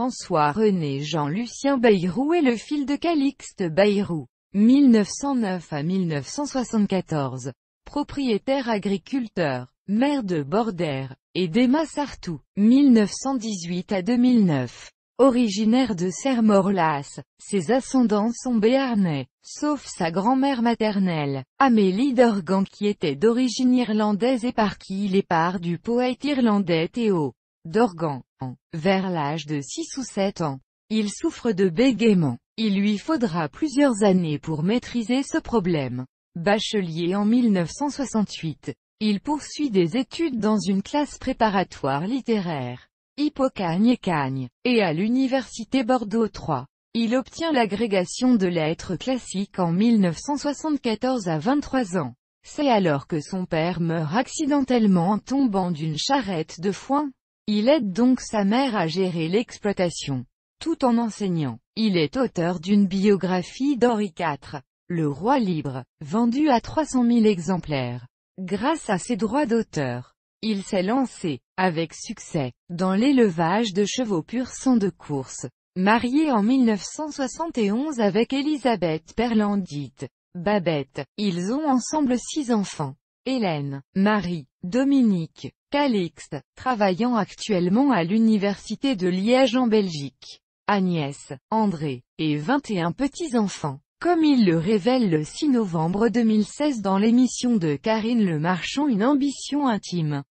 François-René Jean-Lucien Bayrou et le fil de Calixte Bayrou. 1909 à 1974. Propriétaire agriculteur, maire de Bordère, et d'Emma Sartou, 1918 à 2009. Originaire de Serre-Morlas, ses ascendants sont béarnais, sauf sa grand-mère maternelle, Amélie Dorgan qui était d'origine irlandaise et par qui il est part du poète irlandais Théo d'organes, vers l'âge de 6 ou 7 ans. Il souffre de bégaiement. Il lui faudra plusieurs années pour maîtriser ce problème. Bachelier en 1968, il poursuit des études dans une classe préparatoire littéraire, Hippocagne et Cagne, et à l'université Bordeaux 3. Il obtient l'agrégation de lettres classiques en 1974 à 23 ans. C'est alors que son père meurt accidentellement en tombant d'une charrette de foin. Il aide donc sa mère à gérer l'exploitation. Tout en enseignant, il est auteur d'une biographie d'Henri IV, Le Roi Libre, vendu à 300 000 exemplaires. Grâce à ses droits d'auteur, il s'est lancé, avec succès, dans l'élevage de chevaux purs sans de course. Marié en 1971 avec Elisabeth Perlandite, Babette, ils ont ensemble six enfants. Hélène, Marie, Dominique, Calixte, travaillant actuellement à l'université de Liège en Belgique. Agnès, André, et 21 petits-enfants. Comme il le révèle le 6 novembre 2016 dans l'émission de Karine Le Marchand Une ambition intime.